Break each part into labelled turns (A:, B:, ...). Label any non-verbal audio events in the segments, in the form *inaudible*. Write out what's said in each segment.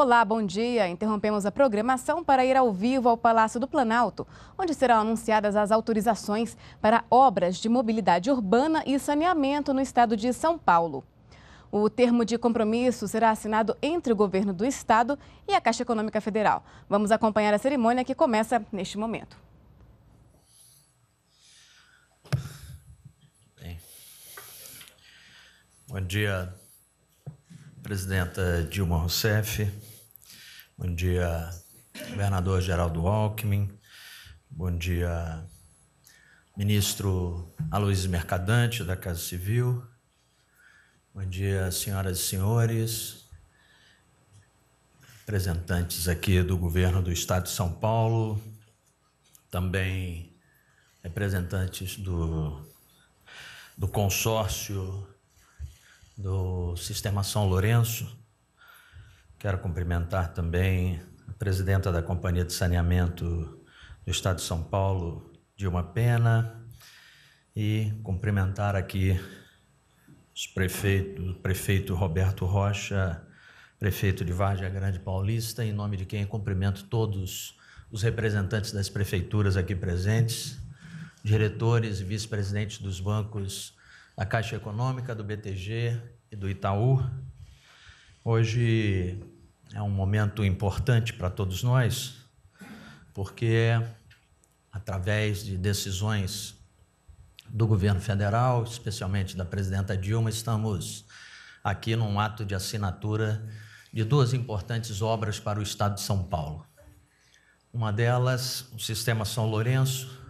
A: Olá, bom dia. Interrompemos a programação para ir ao vivo ao Palácio do Planalto, onde serão anunciadas as autorizações para obras de mobilidade urbana e saneamento no estado de São Paulo. O termo de compromisso será assinado entre o governo do estado e a Caixa Econômica Federal. Vamos acompanhar a cerimônia que começa neste momento.
B: Bom dia, presidenta Dilma Rousseff Bom dia, governador Geraldo Alckmin. Bom dia, ministro Aloysio Mercadante, da Casa Civil. Bom dia, senhoras e senhores, representantes aqui do governo do Estado de São Paulo, também representantes do, do consórcio do Sistema São Lourenço Quero cumprimentar também a presidenta da Companhia de Saneamento do Estado de São Paulo, Dilma Pena, e cumprimentar aqui os prefeitos, o prefeito Roberto Rocha, prefeito de Várzea Grande Paulista, em nome de quem cumprimento todos os representantes das prefeituras aqui presentes, diretores e vice-presidentes dos bancos da Caixa Econômica, do BTG e do Itaú, Hoje é um momento importante para todos nós, porque através de decisões do governo federal, especialmente da presidenta Dilma, estamos aqui num ato de assinatura de duas importantes obras para o estado de São Paulo. Uma delas, o Sistema São Lourenço,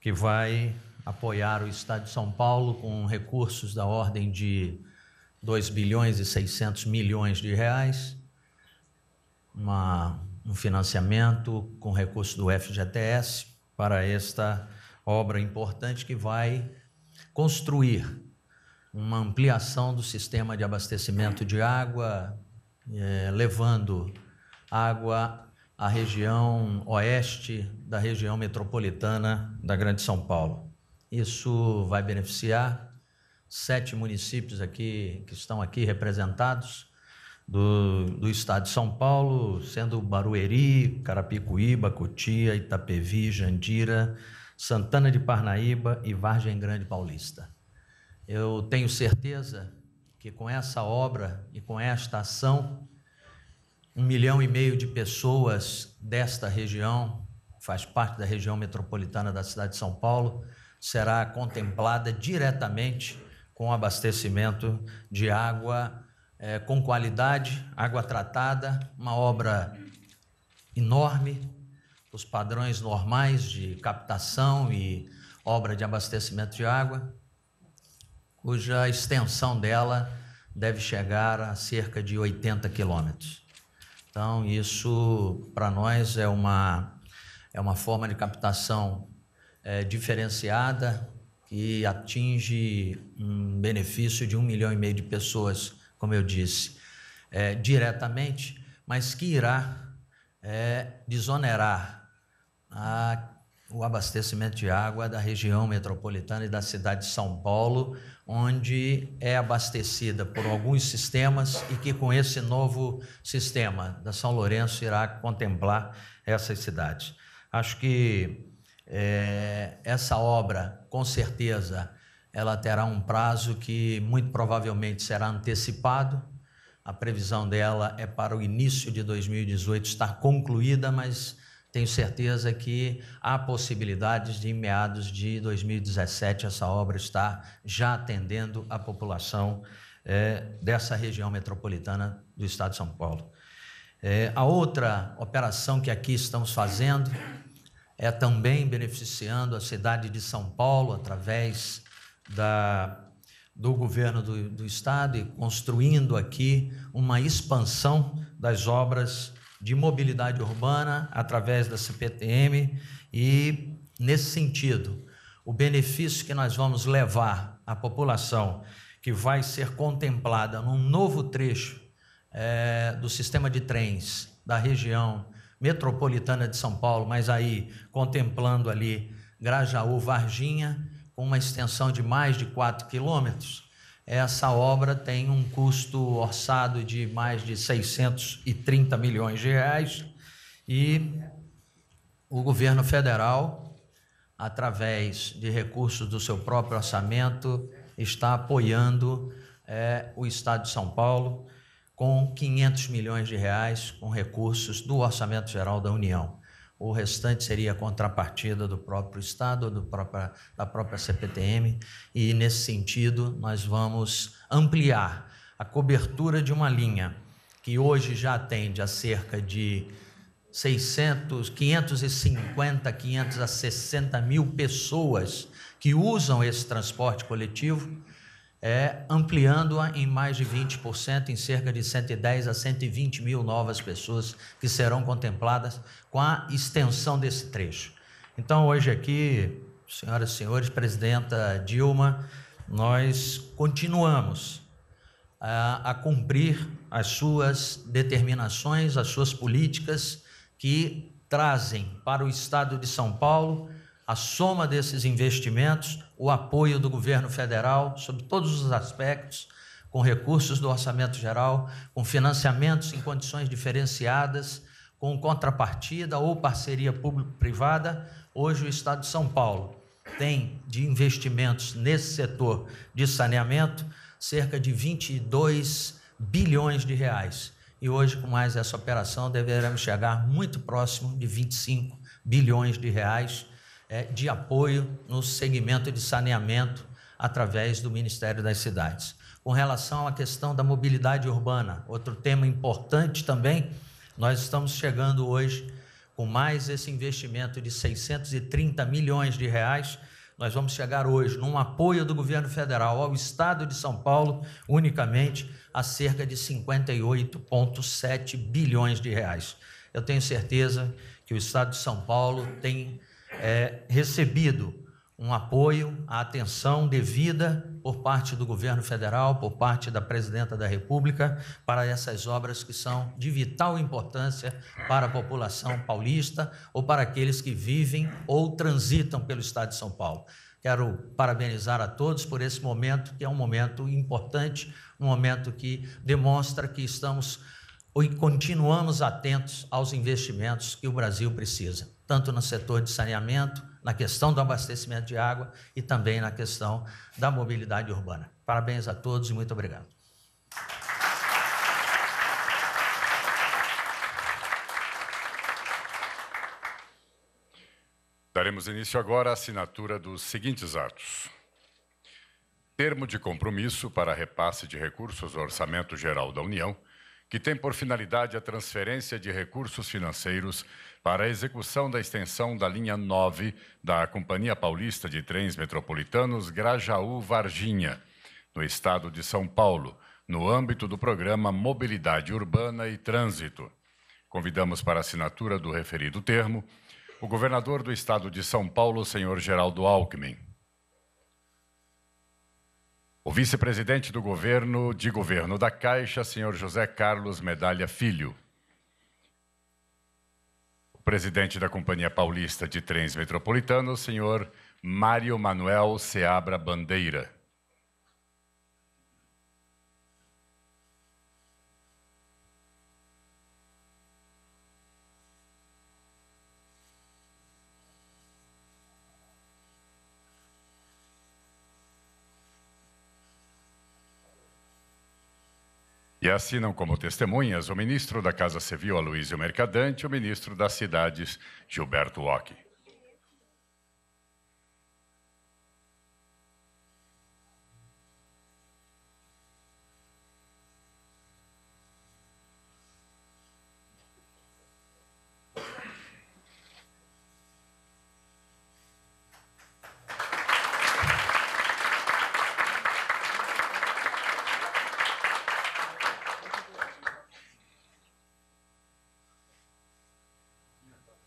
B: que vai apoiar o estado de São Paulo com recursos da ordem de 2 bilhões e 600 milhões de reais, uma, um financiamento com recurso do FGTS para esta obra importante que vai construir uma ampliação do sistema de abastecimento de água, é, levando água à região oeste da região metropolitana da Grande São Paulo. Isso vai beneficiar sete municípios aqui que estão aqui representados do, do estado de São Paulo, sendo Barueri, Carapicuíba, Cotia, Itapevi, Jandira, Santana de Parnaíba e Vargem Grande Paulista. Eu tenho certeza que com essa obra e com esta ação, um milhão e meio de pessoas desta região, faz parte da região metropolitana da cidade de São Paulo, será contemplada diretamente com abastecimento de água é, com qualidade, água tratada, uma obra enorme, os padrões normais de captação e obra de abastecimento de água, cuja extensão dela deve chegar a cerca de 80 quilômetros. Então, isso para nós é uma, é uma forma de captação é, diferenciada, que atinge um benefício de um milhão e meio de pessoas, como eu disse, é, diretamente, mas que irá é, desonerar a, o abastecimento de água da região metropolitana e da cidade de São Paulo, onde é abastecida por alguns sistemas e que com esse novo sistema da São Lourenço irá contemplar essas cidades. Acho que é, essa obra, com certeza, ela terá um prazo que muito provavelmente será antecipado. A previsão dela é para o início de 2018 estar concluída, mas tenho certeza que há possibilidades de, em meados de 2017, essa obra estar já atendendo a população é, dessa região metropolitana do estado de São Paulo. É, a outra operação que aqui estamos fazendo é também beneficiando a cidade de São Paulo através da, do governo do, do estado e construindo aqui uma expansão das obras de mobilidade urbana através da CPTM e nesse sentido o benefício que nós vamos levar à população que vai ser contemplada num novo trecho é, do sistema de trens da região metropolitana de São Paulo, mas aí contemplando ali Grajaú, Varginha, com uma extensão de mais de 4 quilômetros, essa obra tem um custo orçado de mais de 630 milhões de reais e o governo federal, através de recursos do seu próprio orçamento, está apoiando é, o Estado de São Paulo com 500 milhões de reais com recursos do Orçamento Geral da União. O restante seria contrapartida do próprio Estado, do própria, da própria CPTM, e nesse sentido nós vamos ampliar a cobertura de uma linha que hoje já atende a cerca de 600, 550, 560 mil pessoas que usam esse transporte coletivo é, ampliando-a em mais de 20%, em cerca de 110 a 120 mil novas pessoas que serão contempladas com a extensão desse trecho. Então, hoje aqui, senhoras e senhores, presidenta Dilma, nós continuamos a, é, a cumprir as suas determinações, as suas políticas que trazem para o Estado de São Paulo a soma desses investimentos o apoio do governo federal sobre todos os aspectos, com recursos do orçamento geral, com financiamentos em condições diferenciadas, com contrapartida ou parceria público-privada. Hoje, o Estado de São Paulo tem de investimentos nesse setor de saneamento cerca de 22 bilhões de reais. E hoje, com mais essa operação, deveremos chegar muito próximo de 25 bilhões de reais é, de apoio no segmento de saneamento através do Ministério das Cidades. Com relação à questão da mobilidade urbana, outro tema importante também, nós estamos chegando hoje com mais esse investimento de 630 milhões de reais. Nós vamos chegar hoje num apoio do governo federal ao estado de São Paulo, unicamente, a cerca de 58,7 bilhões de reais. Eu tenho certeza que o estado de São Paulo tem é, recebido um apoio, a atenção devida por parte do governo federal, por parte da presidenta da República, para essas obras que são de vital importância para a população paulista ou para aqueles que vivem ou transitam pelo estado de São Paulo. Quero parabenizar a todos por esse momento, que é um momento importante, um momento que demonstra que estamos e continuamos atentos aos investimentos que o Brasil precisa tanto no setor de saneamento, na questão do abastecimento de água e também na questão da mobilidade urbana. Parabéns a todos e muito obrigado.
C: Daremos início agora à assinatura dos seguintes atos. Termo de compromisso para repasse de recursos ao Orçamento Geral da União que tem por finalidade a transferência de recursos financeiros para a execução da extensão da linha 9 da Companhia Paulista de Trens Metropolitanos Grajaú-Varginha, no estado de São Paulo, no âmbito do programa Mobilidade Urbana e Trânsito. Convidamos para assinatura do referido termo o governador do estado de São Paulo, senhor Geraldo Alckmin o vice-presidente do governo de governo da Caixa, senhor José Carlos Medalha Filho. O presidente da Companhia Paulista de Trens Metropolitanos, senhor Mário Manuel Seabra Bandeira. E assinam como testemunhas o ministro da Casa Civil, Aloysio Mercadante, e o ministro das Cidades, Gilberto Occhi.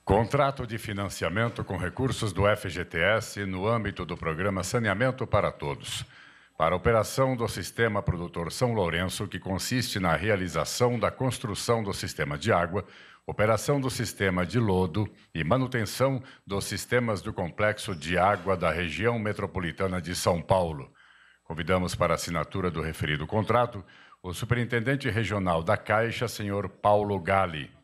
C: Contrato de financiamento com recursos do FGTS no âmbito do programa Saneamento para Todos, para operação do Sistema Produtor São Lourenço, que consiste na realização da construção do sistema de água, operação do sistema de lodo e manutenção dos sistemas do Complexo de Água da Região Metropolitana de São Paulo. Convidamos para assinatura do referido contrato o Superintendente Regional da Caixa, senhor Paulo Gali.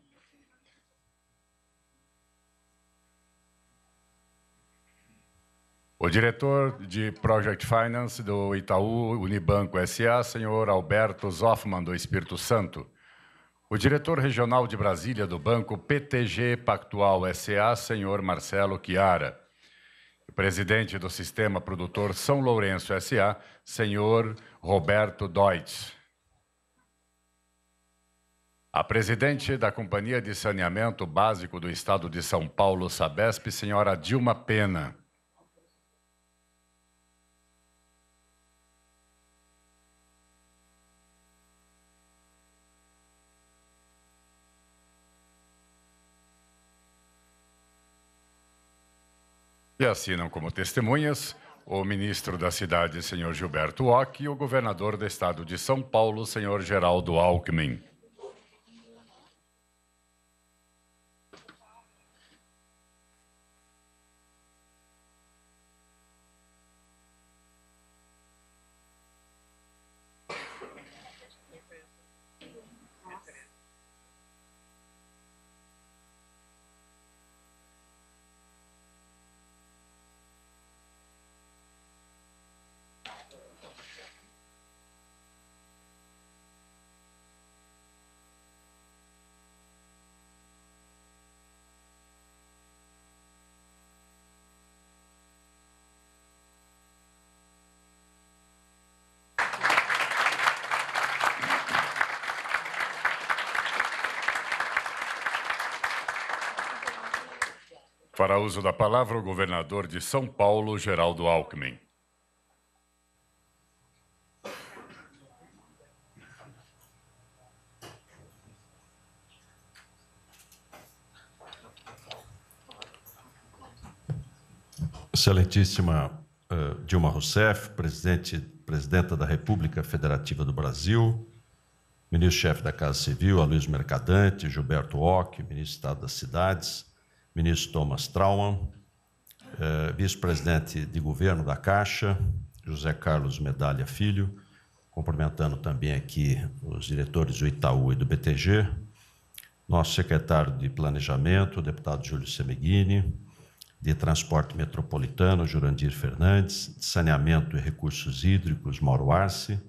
C: O diretor de Project Finance do Itaú Unibanco SA, senhor Alberto Zoffman, do Espírito Santo. O diretor regional de Brasília do banco PTG Pactual SA, senhor Marcelo Chiara. O presidente do Sistema Produtor São Lourenço SA, senhor Roberto Deutsch. A presidente da Companhia de Saneamento Básico do Estado de São Paulo, SABESP, senhora Dilma Pena. E assinam como testemunhas o ministro da cidade, senhor Gilberto Ock, e o governador do estado de São Paulo, senhor Geraldo Alckmin. Fará uso da palavra o governador de São Paulo, Geraldo Alckmin.
D: Excelentíssima uh, Dilma Rousseff, presidente, presidenta da República Federativa do Brasil, ministro-chefe da Casa Civil, Aloysio Mercadante, Gilberto Ock, ministro do Estado das Cidades, ministro Thomas Trauman, eh, vice-presidente de governo da Caixa, José Carlos Medalha Filho, cumprimentando também aqui os diretores do Itaú e do BTG, nosso secretário de Planejamento, deputado Júlio Semeghini, de Transporte Metropolitano, Jurandir Fernandes, de Saneamento e Recursos Hídricos, Mauro Arce,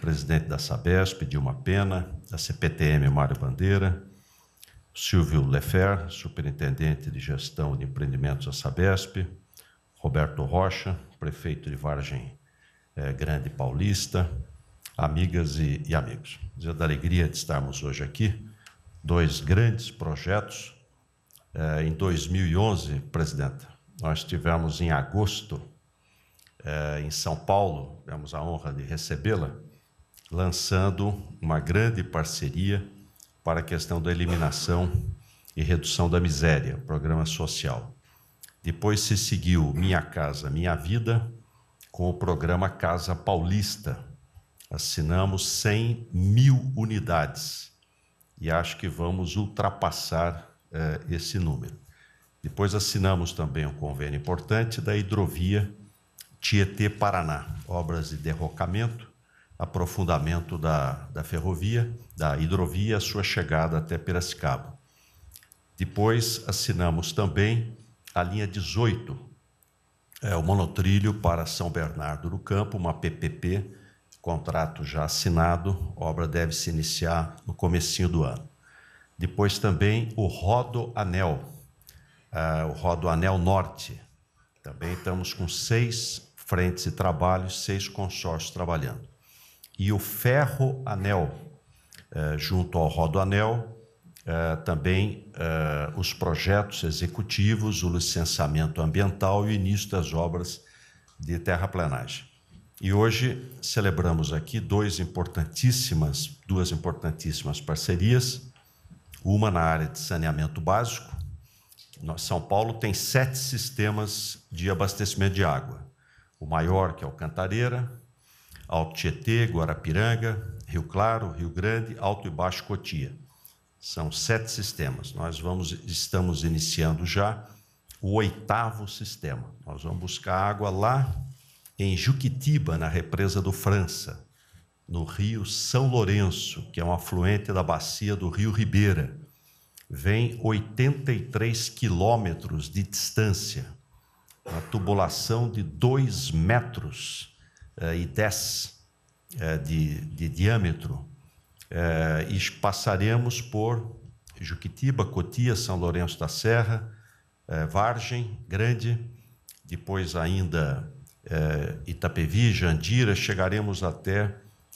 D: presidente da Sabesp, Dilma Pena, da CPTM, Mário Bandeira, Silvio Lefer, superintendente de gestão de empreendimentos da Sabesp, Roberto Rocha, prefeito de Vargem eh, Grande Paulista, amigas e, e amigos. Dizer da alegria de estarmos hoje aqui, dois grandes projetos. Eh, em 2011, presidenta, nós estivemos em agosto eh, em São Paulo, tivemos a honra de recebê-la, lançando uma grande parceria para a questão da eliminação e redução da miséria, programa social. Depois se seguiu Minha Casa Minha Vida com o programa Casa Paulista. Assinamos 100 mil unidades e acho que vamos ultrapassar eh, esse número. Depois assinamos também um convênio importante da hidrovia Tietê-Paraná, obras de derrocamento, aprofundamento da, da ferrovia da hidrovia à sua chegada até Piracicaba. Depois assinamos também a linha 18, é, o monotrilho para São Bernardo do Campo, uma PPP, contrato já assinado, obra deve se iniciar no comecinho do ano. Depois também o Rodo Anel, é, o Rodo Anel Norte. Também estamos com seis frentes de trabalho, seis consórcios trabalhando. E o Ferro Anel, eh, junto ao Rodoanel, eh, também eh, os projetos executivos, o licenciamento ambiental e o início das obras de terraplanagem. E hoje celebramos aqui dois importantíssimas, duas importantíssimas parcerias, uma na área de saneamento básico. São Paulo tem sete sistemas de abastecimento de água. O maior, que é o Cantareira, Alto Tietê, Guarapiranga, Rio Claro, Rio Grande, Alto e Baixo Cotia. São sete sistemas. Nós vamos, estamos iniciando já o oitavo sistema. Nós vamos buscar água lá em Juquitiba, na represa do França, no rio São Lourenço, que é um afluente da bacia do rio Ribeira. Vem 83 quilômetros de distância, uma tubulação de 2 metros eh, e 10 é, de, de, diâmetro, é, e passaremos por Juquitiba, Cotia, São Lourenço da Serra, é, Vargem Grande, depois ainda é, Itapevi, Jandira, chegaremos até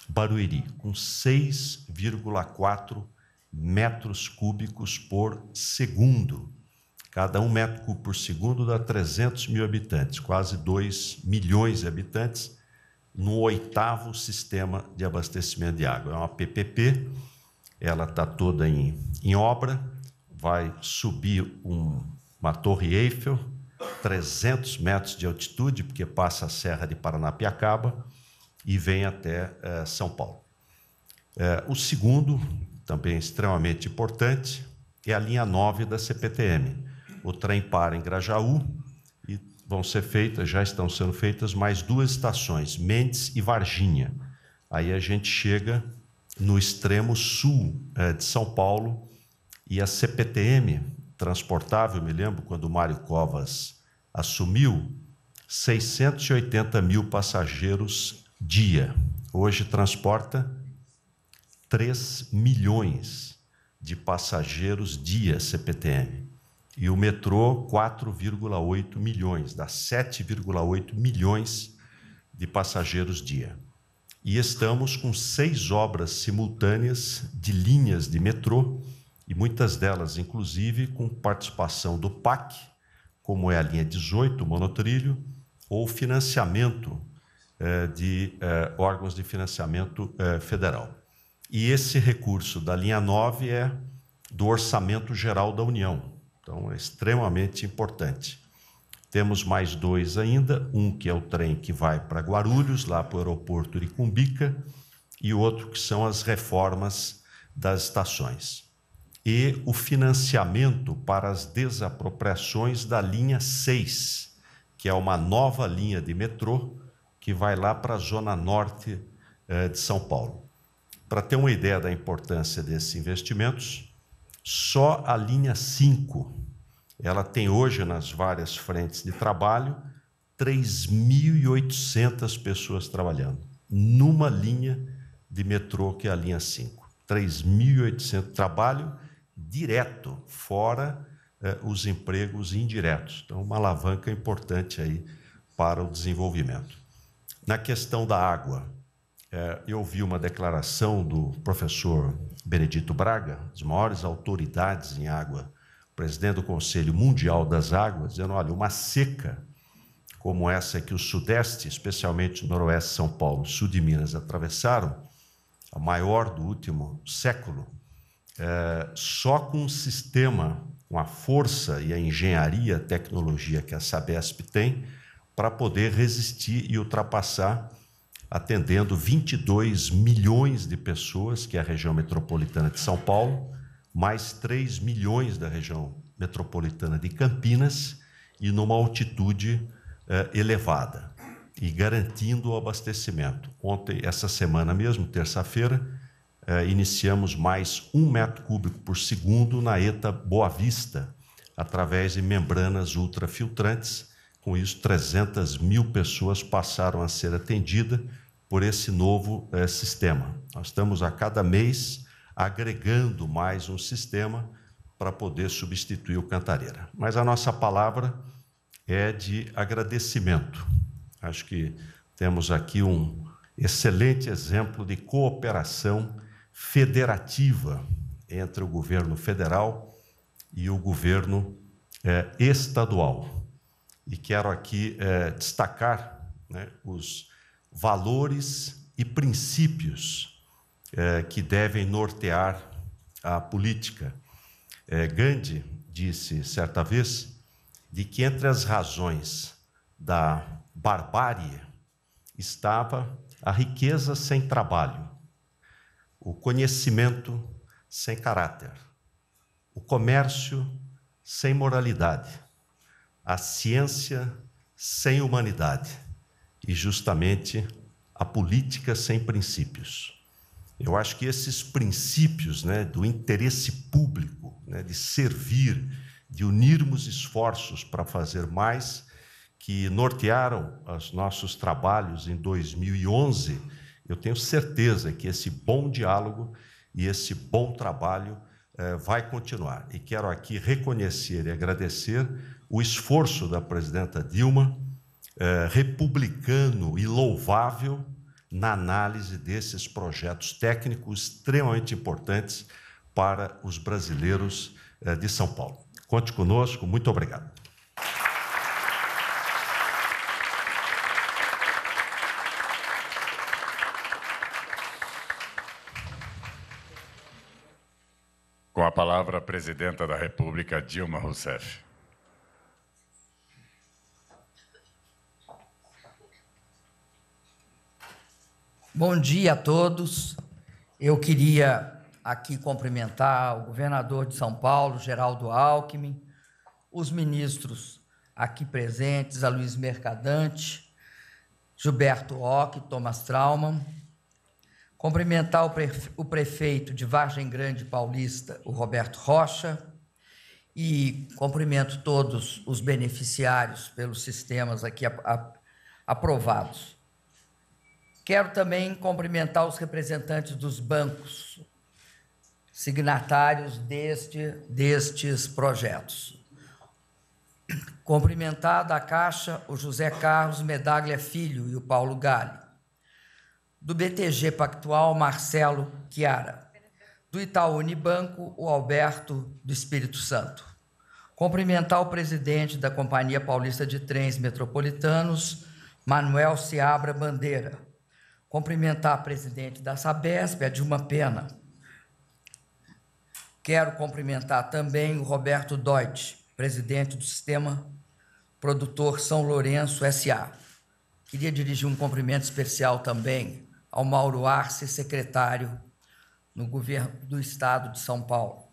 D: Barueri, com 6,4 metros cúbicos por segundo. Cada um metro cúbico por segundo dá 300 mil habitantes, quase 2 milhões de habitantes no oitavo sistema de abastecimento de água. É uma PPP, ela está toda em, em obra, vai subir um, uma torre Eiffel, 300 metros de altitude, porque passa a Serra de Paranapiacaba e vem até eh, São Paulo. Eh, o segundo, também extremamente importante, é a linha 9 da CPTM. O trem para em Grajaú, vão ser feitas, já estão sendo feitas mais duas estações, Mendes e Varginha. Aí a gente chega no extremo sul é, de São Paulo e a CPTM transportável, me lembro quando o Mário Covas assumiu, 680 mil passageiros dia. Hoje transporta 3 milhões de passageiros dia CPTM e o metrô 4,8 milhões, dá 7,8 milhões de passageiros dia. E estamos com seis obras simultâneas de linhas de metrô, e muitas delas, inclusive, com participação do PAC, como é a linha 18, monotrilho, ou financiamento eh, de eh, órgãos de financiamento eh, federal. E esse recurso da linha 9 é do Orçamento Geral da União, então, é extremamente importante. Temos mais dois ainda, um que é o trem que vai para Guarulhos, lá para o aeroporto de Cumbica, e outro que são as reformas das estações. E o financiamento para as desapropriações da linha 6, que é uma nova linha de metrô que vai lá para a zona norte eh, de São Paulo. Para ter uma ideia da importância desses investimentos, só a linha 5, ela tem hoje nas várias frentes de trabalho 3.800 pessoas trabalhando numa linha de metrô que é a linha 5. 3.800 trabalho direto, fora eh, os empregos indiretos. Então, uma alavanca importante aí para o desenvolvimento. Na questão da água, é, eu ouvi uma declaração do professor Benedito Braga, das maiores autoridades em água, presidente do Conselho Mundial das Águas, dizendo: olha, uma seca como essa que o Sudeste, especialmente o Noroeste de São Paulo, Sul de Minas, atravessaram, a maior do último século, é, só com um sistema, com a força e a engenharia, a tecnologia que a Sabesp tem, para poder resistir e ultrapassar atendendo 22 milhões de pessoas, que é a região metropolitana de São Paulo, mais 3 milhões da região metropolitana de Campinas e numa altitude eh, elevada e garantindo o abastecimento. Ontem, essa semana mesmo, terça-feira, eh, iniciamos mais um metro cúbico por segundo na ETA Boa Vista, através de membranas ultrafiltrantes com isso, 300 mil pessoas passaram a ser atendidas por esse novo é, sistema. Nós estamos a cada mês agregando mais um sistema para poder substituir o Cantareira. Mas a nossa palavra é de agradecimento. Acho que temos aqui um excelente exemplo de cooperação federativa entre o governo federal e o governo é, estadual e quero aqui é, destacar né, os valores e princípios é, que devem nortear a política. É, Gandhi disse certa vez de que entre as razões da barbárie estava a riqueza sem trabalho, o conhecimento sem caráter, o comércio sem moralidade, a ciência sem humanidade e justamente a política sem princípios. Eu acho que esses princípios né, do interesse público, né, de servir, de unirmos esforços para fazer mais, que nortearam os nossos trabalhos em 2011, eu tenho certeza que esse bom diálogo e esse bom trabalho eh, vai continuar. E quero aqui reconhecer e agradecer o esforço da presidenta Dilma, eh, republicano e louvável, na análise desses projetos técnicos extremamente importantes para os brasileiros eh, de São Paulo. Conte conosco, muito obrigado.
C: palavra a presidenta da República, Dilma Rousseff.
E: Bom dia a todos. Eu queria aqui cumprimentar o governador de São Paulo, Geraldo Alckmin, os ministros aqui presentes, a Luiz Mercadante, Gilberto Ock, Thomas Trauman, cumprimentar o prefeito de Vargem Grande Paulista, o Roberto Rocha, e cumprimento todos os beneficiários pelos sistemas aqui aprovados. Quero também cumprimentar os representantes dos bancos signatários deste, destes projetos. Cumprimentar da Caixa o José Carlos Medaglia Filho e o Paulo Galho. Do BTG Pactual, Marcelo Chiara. Do Itaú Unibanco, o Alberto do Espírito Santo. Cumprimentar o presidente da Companhia Paulista de Trens Metropolitanos, Manuel Seabra Bandeira. Cumprimentar a presidente da Sabesp, a é Dilma Pena. Quero cumprimentar também o Roberto Deutsch, presidente do Sistema Produtor São Lourenço SA. Queria dirigir um cumprimento especial também ao Mauro Arce, secretário no governo do Estado de São Paulo.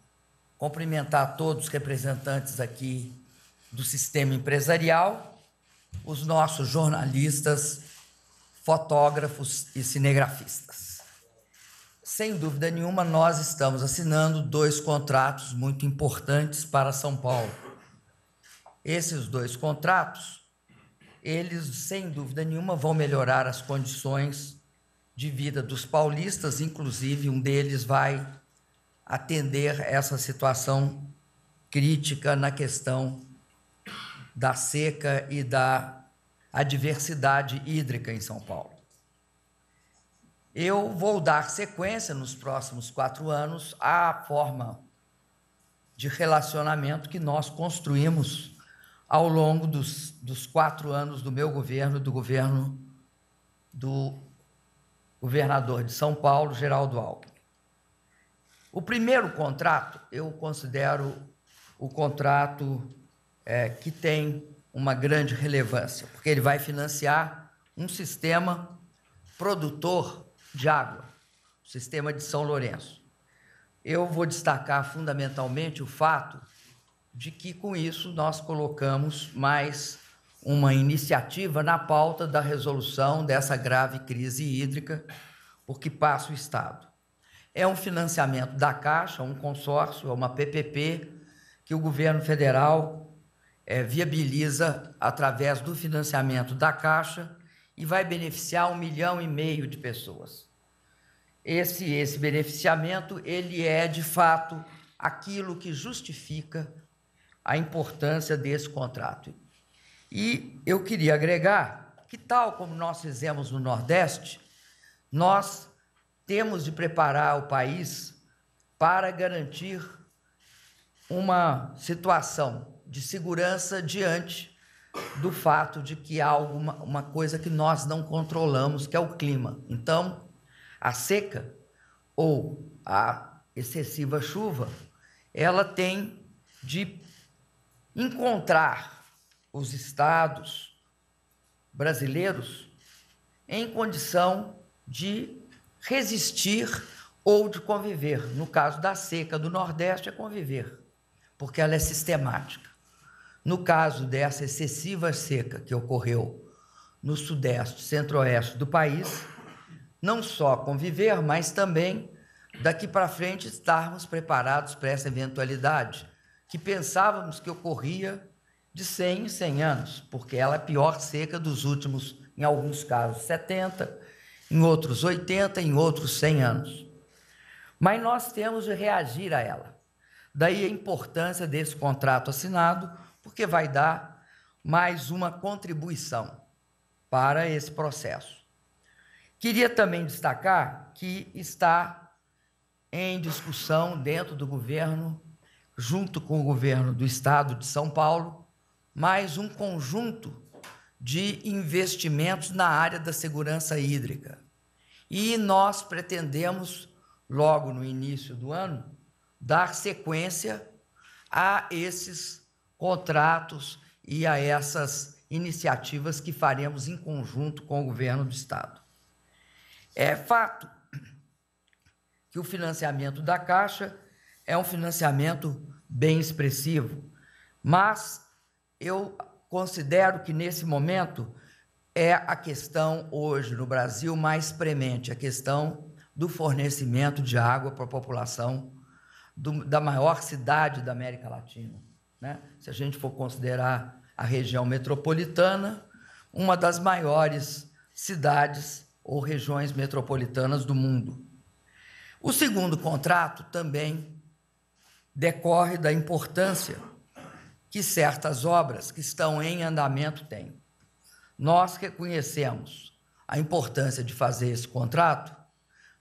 E: Cumprimentar todos os representantes aqui do sistema empresarial, os nossos jornalistas, fotógrafos e cinegrafistas. Sem dúvida nenhuma, nós estamos assinando dois contratos muito importantes para São Paulo. Esses dois contratos, eles, sem dúvida nenhuma, vão melhorar as condições de vida dos paulistas, inclusive um deles vai atender essa situação crítica na questão da seca e da adversidade hídrica em São Paulo. Eu vou dar sequência nos próximos quatro anos à forma de relacionamento que nós construímos ao longo dos, dos quatro anos do meu governo, do governo do governador de São Paulo, Geraldo Alckmin. O primeiro contrato eu considero o contrato é, que tem uma grande relevância, porque ele vai financiar um sistema produtor de água, o sistema de São Lourenço. Eu vou destacar fundamentalmente o fato de que, com isso, nós colocamos mais uma iniciativa na pauta da resolução dessa grave crise hídrica por que passa o Estado. É um financiamento da Caixa, um consórcio, é uma PPP, que o governo federal é, viabiliza através do financiamento da Caixa e vai beneficiar um milhão e meio de pessoas. Esse, esse beneficiamento ele é, de fato, aquilo que justifica a importância desse contrato. E eu queria agregar que, tal como nós fizemos no Nordeste, nós temos de preparar o país para garantir uma situação de segurança diante do fato de que há alguma uma coisa que nós não controlamos, que é o clima. Então, a seca ou a excessiva chuva, ela tem de encontrar os estados brasileiros em condição de resistir ou de conviver. No caso da seca do Nordeste, é conviver, porque ela é sistemática. No caso dessa excessiva seca que ocorreu no Sudeste, Centro-Oeste do país, não só conviver, mas também daqui para frente estarmos preparados para essa eventualidade que pensávamos que ocorria de 100 em 100 anos, porque ela é pior seca dos últimos, em alguns casos, 70, em outros 80, em outros 100 anos. Mas nós temos de reagir a ela. Daí a importância desse contrato assinado, porque vai dar mais uma contribuição para esse processo. Queria também destacar que está em discussão dentro do governo junto com o governo do estado de São Paulo, mais um conjunto de investimentos na área da segurança hídrica. E nós pretendemos, logo no início do ano, dar sequência a esses contratos e a essas iniciativas que faremos em conjunto com o governo do Estado. É fato que o financiamento da Caixa é um financiamento bem expressivo, mas eu considero que nesse momento é a questão hoje no Brasil mais premente, a questão do fornecimento de água para a população do, da maior cidade da América Latina. Né? Se a gente for considerar a região metropolitana, uma das maiores cidades ou regiões metropolitanas do mundo. O segundo contrato também decorre da importância que certas obras que estão em andamento têm. Nós reconhecemos a importância de fazer esse contrato,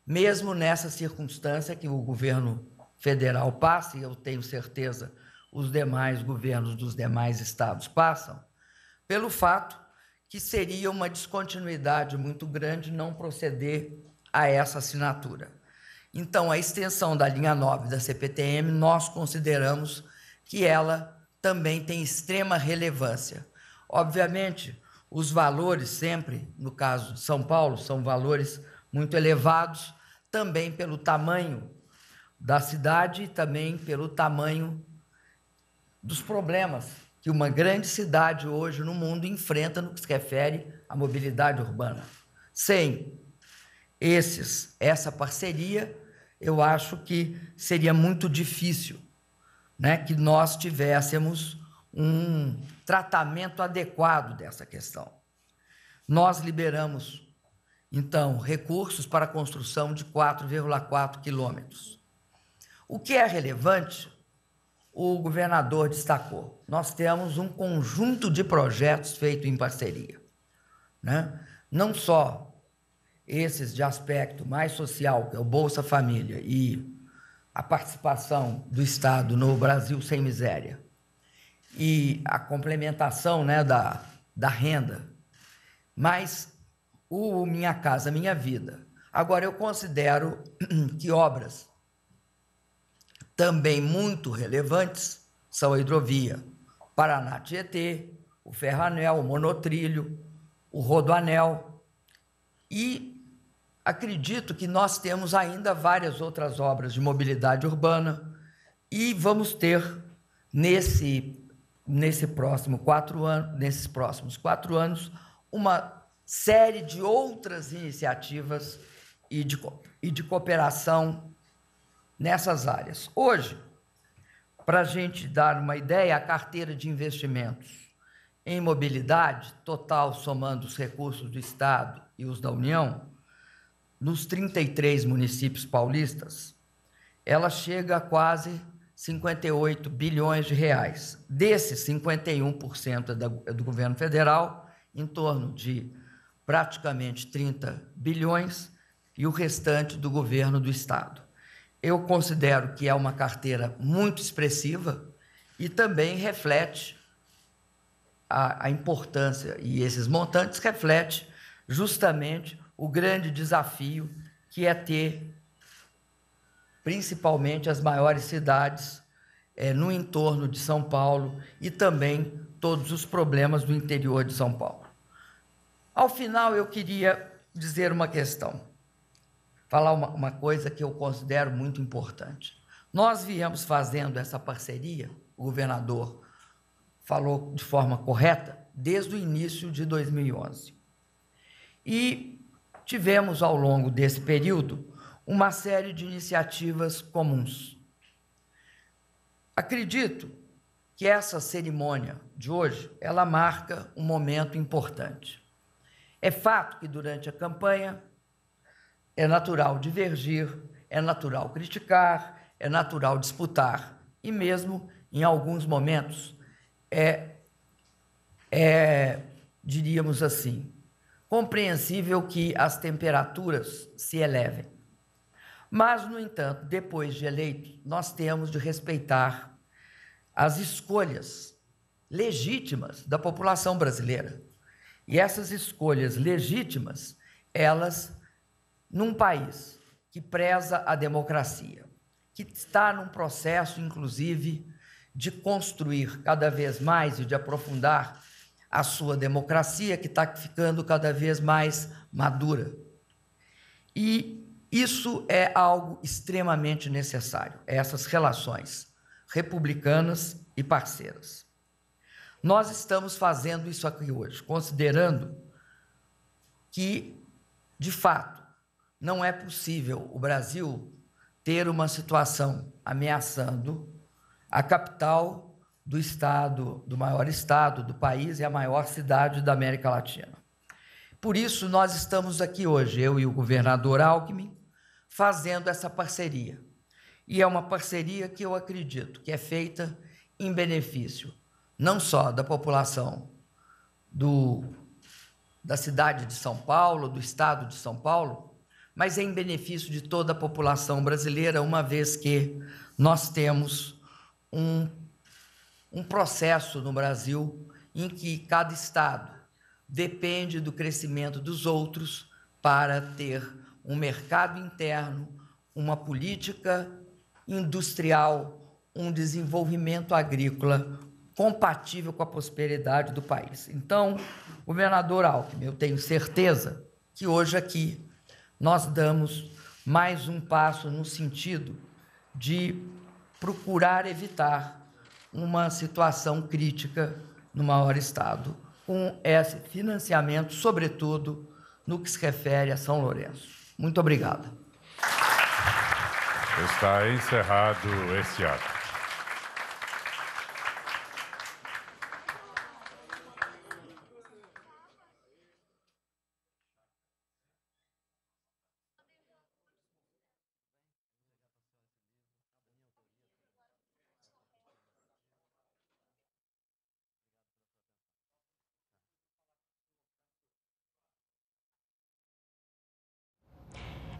E: mesmo nessa circunstância que o governo federal passa, e eu tenho certeza os demais governos dos demais estados passam, pelo fato que seria uma descontinuidade muito grande não proceder a essa assinatura. Então, a extensão da linha 9 da CPTM, nós consideramos que ela também tem extrema relevância. Obviamente, os valores sempre, no caso São Paulo, são valores muito elevados, também pelo tamanho da cidade e também pelo tamanho dos problemas que uma grande cidade hoje no mundo enfrenta no que se refere à mobilidade urbana. Sem esses, essa parceria, eu acho que seria muito difícil né, que nós tivéssemos um tratamento adequado dessa questão. Nós liberamos, então, recursos para a construção de 4,4 quilômetros. O que é relevante, o governador destacou. Nós temos um conjunto de projetos feito em parceria. Né? Não só esses de aspecto mais social, que é o Bolsa Família, e a participação do Estado no Brasil Sem Miséria e a complementação né, da, da renda. Mas o Minha Casa Minha Vida. Agora, eu considero *clears throat* que obras também muito relevantes são a hidrovia Paraná-Tietê, o ferranel, o monotrilho, o rodoanel e acredito que nós temos ainda várias outras obras de mobilidade urbana e vamos ter nesse, nesse próximo quatro anos, nesses próximos quatro anos uma série de outras iniciativas e de, e de cooperação nessas áreas. Hoje, para a gente dar uma ideia, a carteira de investimentos em mobilidade, total somando os recursos do Estado e os da União, nos 33 municípios paulistas, ela chega a quase 58 bilhões de reais. Desses, 51% é, é do governo federal, em torno de praticamente 30 bilhões, e o restante do governo do estado. Eu considero que é uma carteira muito expressiva e também reflete a, a importância, e esses montantes reflete justamente o grande desafio que é ter, principalmente, as maiores cidades é, no entorno de São Paulo e também todos os problemas do interior de São Paulo. Ao final, eu queria dizer uma questão, falar uma, uma coisa que eu considero muito importante. Nós viemos fazendo essa parceria, o governador falou de forma correta, desde o início de 2011. E tivemos ao longo desse período uma série de iniciativas comuns. Acredito que essa cerimônia de hoje, ela marca um momento importante. É fato que durante a campanha é natural divergir, é natural criticar, é natural disputar e mesmo em alguns momentos é, é diríamos assim, compreensível que as temperaturas se elevem. Mas, no entanto, depois de eleito nós temos de respeitar as escolhas legítimas da população brasileira. E essas escolhas legítimas, elas, num país que preza a democracia, que está num processo, inclusive, de construir cada vez mais e de aprofundar a sua democracia, que está ficando cada vez mais madura. E isso é algo extremamente necessário, é essas relações republicanas e parceiras. Nós estamos fazendo isso aqui hoje, considerando que, de fato, não é possível o Brasil ter uma situação ameaçando a capital do estado, do maior estado do país e a maior cidade da América Latina. Por isso, nós estamos aqui hoje, eu e o governador Alckmin, fazendo essa parceria. E é uma parceria que eu acredito que é feita em benefício não só da população do, da cidade de São Paulo, do estado de São Paulo, mas é em benefício de toda a população brasileira, uma vez que nós temos um um processo no Brasil em que cada estado depende do crescimento dos outros para ter um mercado interno, uma política industrial, um desenvolvimento agrícola compatível com a prosperidade do país. Então, governador Alckmin, eu tenho certeza que hoje aqui nós damos mais um passo no sentido de procurar evitar uma situação crítica no maior Estado, com esse financiamento, sobretudo no que se refere a São Lourenço. Muito obrigada.
C: Está encerrado este ato.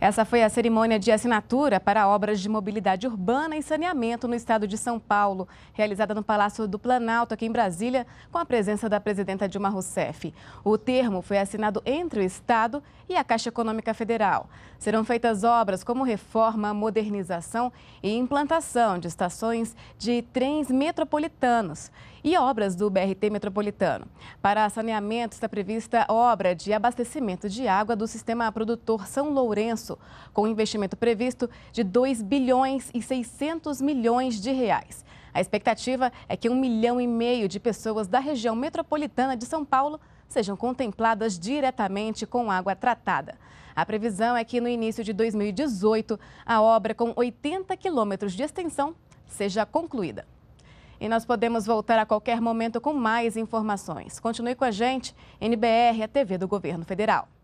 A: Essa foi a cerimônia de assinatura para obras de mobilidade urbana e saneamento no estado de São Paulo, realizada no Palácio do Planalto, aqui em Brasília, com a presença da presidenta Dilma Rousseff. O termo foi assinado entre o Estado e a Caixa Econômica Federal. Serão feitas obras como reforma, modernização e implantação de estações de trens metropolitanos e obras do BRT metropolitano. Para saneamento está prevista obra de abastecimento de água do sistema produtor São Lourenço, com investimento previsto de 2 bilhões e 600 milhões de reais. A expectativa é que um milhão e meio de pessoas da região metropolitana de São Paulo sejam contempladas diretamente com água tratada. A previsão é que no início de 2018, a obra com 80 quilômetros de extensão seja concluída. E nós podemos voltar a qualquer momento com mais informações. Continue com a gente, NBR, a TV do Governo Federal.